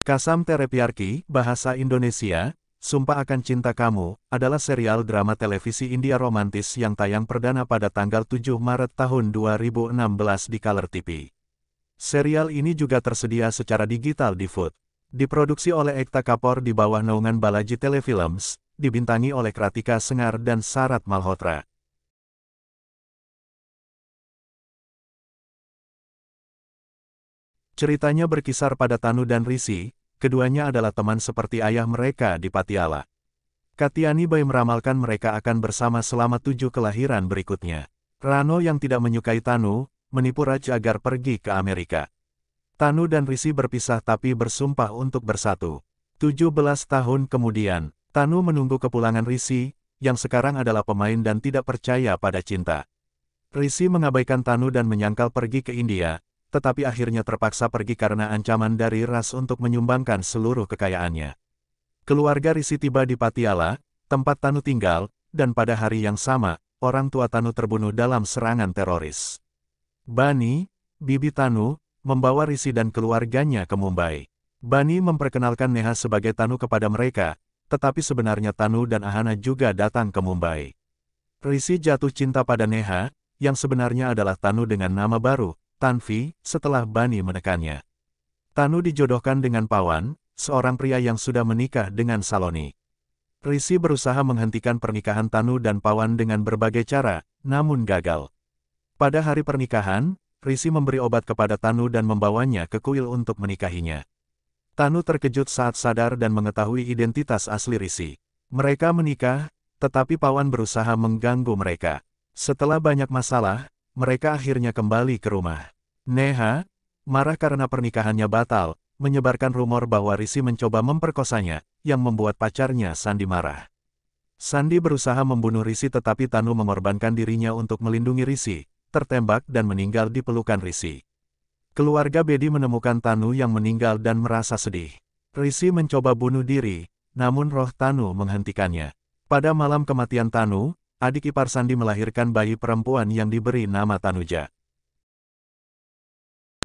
Kasam Terepiarki, bahasa Indonesia, Sumpah Akan Cinta Kamu, adalah serial drama televisi India romantis yang tayang perdana pada tanggal 7 Maret tahun 2016 di Color TV. Serial ini juga tersedia secara digital di Food. Diproduksi oleh Ekta Kapoor di bawah naungan Balaji Telefilms, dibintangi oleh Kratika Sengar dan Sarat Malhotra. Ceritanya berkisar pada Tanu dan Risi, keduanya adalah teman seperti ayah mereka di Patiala. Katiani Bay meramalkan mereka akan bersama selama tujuh kelahiran berikutnya. Rano yang tidak menyukai Tanu, menipu Raj agar pergi ke Amerika. Tanu dan Risi berpisah tapi bersumpah untuk bersatu. 17 tahun kemudian, Tanu menunggu kepulangan Risi, yang sekarang adalah pemain dan tidak percaya pada cinta. Risi mengabaikan Tanu dan menyangkal pergi ke India, tetapi akhirnya terpaksa pergi karena ancaman dari Ras untuk menyumbangkan seluruh kekayaannya. Keluarga Risi tiba di Patiala, tempat Tanu tinggal, dan pada hari yang sama, orang tua Tanu terbunuh dalam serangan teroris. Bani, Bibi Tanu, membawa Risi dan keluarganya ke Mumbai. Bani memperkenalkan Neha sebagai Tanu kepada mereka, tetapi sebenarnya Tanu dan Ahana juga datang ke Mumbai. Risi jatuh cinta pada Neha, yang sebenarnya adalah Tanu dengan nama baru, Tanvi, setelah Bani menekannya. Tanu dijodohkan dengan Pawan, seorang pria yang sudah menikah dengan Saloni. Risi berusaha menghentikan pernikahan Tanu dan Pawan dengan berbagai cara, namun gagal. Pada hari pernikahan, Risi memberi obat kepada Tanu dan membawanya ke kuil untuk menikahinya. Tanu terkejut saat sadar dan mengetahui identitas asli Risi. Mereka menikah, tetapi Pawan berusaha mengganggu mereka. Setelah banyak masalah, mereka akhirnya kembali ke rumah. Neha, marah karena pernikahannya batal, menyebarkan rumor bahwa Risi mencoba memperkosanya, yang membuat pacarnya Sandi marah. Sandi berusaha membunuh Risi tetapi Tanu mengorbankan dirinya untuk melindungi Risi, tertembak dan meninggal di pelukan Risi. Keluarga Bedi menemukan Tanu yang meninggal dan merasa sedih. Risi mencoba bunuh diri, namun roh Tanu menghentikannya. Pada malam kematian Tanu, adik ipar Sandi melahirkan bayi perempuan yang diberi nama Tanuja.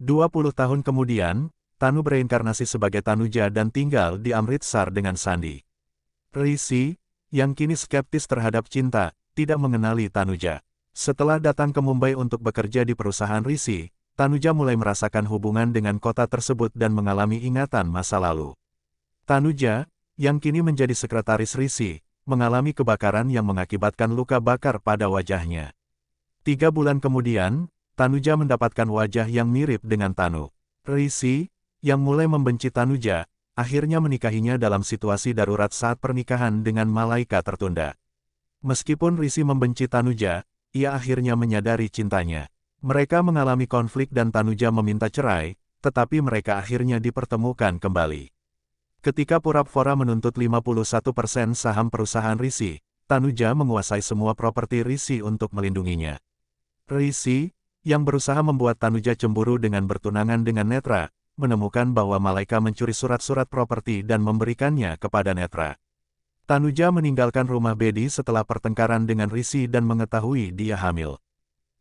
20 tahun kemudian, Tanu bereinkarnasi sebagai Tanuja dan tinggal di Amritsar dengan Sandi. Rishi, yang kini skeptis terhadap cinta, tidak mengenali Tanuja. Setelah datang ke Mumbai untuk bekerja di perusahaan Rishi, Tanuja mulai merasakan hubungan dengan kota tersebut dan mengalami ingatan masa lalu. Tanuja, yang kini menjadi sekretaris Rishi, mengalami kebakaran yang mengakibatkan luka bakar pada wajahnya. Tiga bulan kemudian, Tanuja mendapatkan wajah yang mirip dengan Tanu. Risi, yang mulai membenci Tanuja, akhirnya menikahinya dalam situasi darurat saat pernikahan dengan Malaika tertunda. Meskipun Risi membenci Tanuja, ia akhirnya menyadari cintanya. Mereka mengalami konflik dan Tanuja meminta cerai, tetapi mereka akhirnya dipertemukan kembali. Ketika Purapvora menuntut 51% saham perusahaan Risi, Tanuja menguasai semua properti Risi untuk melindunginya. Risi, yang berusaha membuat Tanuja cemburu dengan bertunangan dengan Netra, menemukan bahwa Malaika mencuri surat-surat properti dan memberikannya kepada Netra. Tanuja meninggalkan rumah Bedi setelah pertengkaran dengan Risi dan mengetahui dia hamil.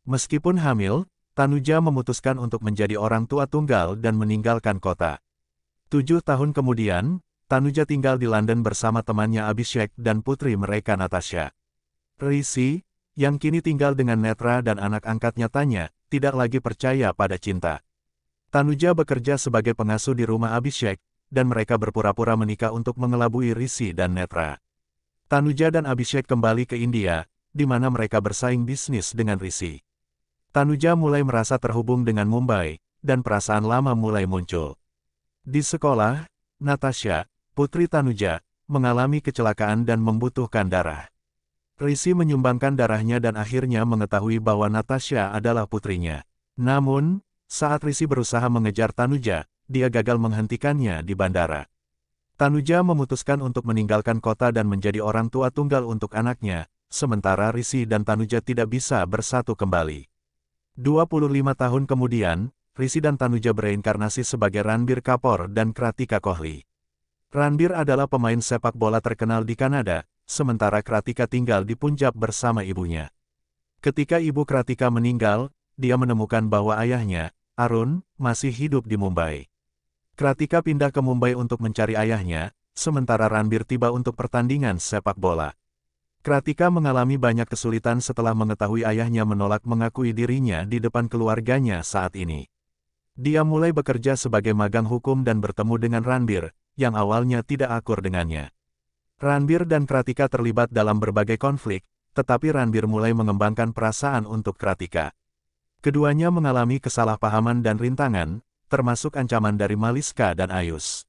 Meskipun hamil, Tanuja memutuskan untuk menjadi orang tua tunggal dan meninggalkan kota. Tujuh tahun kemudian, Tanuja tinggal di London bersama temannya Abhishek dan putri mereka Natasha. Risi, yang kini tinggal dengan Netra dan anak angkatnya Tanya, tidak lagi percaya pada cinta. Tanuja bekerja sebagai pengasuh di rumah Abhishek, dan mereka berpura-pura menikah untuk mengelabui Risi dan Netra. Tanuja dan Abhishek kembali ke India, di mana mereka bersaing bisnis dengan Risi. Tanuja mulai merasa terhubung dengan Mumbai, dan perasaan lama mulai muncul. Di sekolah, Natasha, putri Tanuja, mengalami kecelakaan dan membutuhkan darah. Risi menyumbangkan darahnya dan akhirnya mengetahui bahwa Natasha adalah putrinya. Namun, saat Risi berusaha mengejar Tanuja, dia gagal menghentikannya di bandara. Tanuja memutuskan untuk meninggalkan kota dan menjadi orang tua tunggal untuk anaknya, sementara Risi dan Tanuja tidak bisa bersatu kembali. 25 tahun kemudian, Risi dan Tanuja bereinkarnasi sebagai Ranbir Kapoor dan Kratika Kohli. Ranbir adalah pemain sepak bola terkenal di Kanada, sementara Kratika tinggal di Punjab bersama ibunya. Ketika ibu Kratika meninggal, dia menemukan bahwa ayahnya, Arun, masih hidup di Mumbai. Kratika pindah ke Mumbai untuk mencari ayahnya, sementara Ranbir tiba untuk pertandingan sepak bola. Kratika mengalami banyak kesulitan setelah mengetahui ayahnya menolak mengakui dirinya di depan keluarganya saat ini. Dia mulai bekerja sebagai magang hukum dan bertemu dengan Ranbir, yang awalnya tidak akur dengannya. Ranbir dan Kratika terlibat dalam berbagai konflik, tetapi Ranbir mulai mengembangkan perasaan untuk Kratika. Keduanya mengalami kesalahpahaman dan rintangan, termasuk ancaman dari Maliska dan Ayus.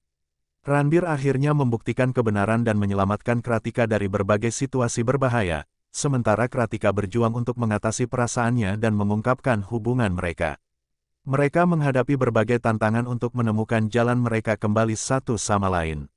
Ranbir akhirnya membuktikan kebenaran dan menyelamatkan Kratika dari berbagai situasi berbahaya, sementara Kratika berjuang untuk mengatasi perasaannya dan mengungkapkan hubungan mereka. Mereka menghadapi berbagai tantangan untuk menemukan jalan mereka kembali satu sama lain.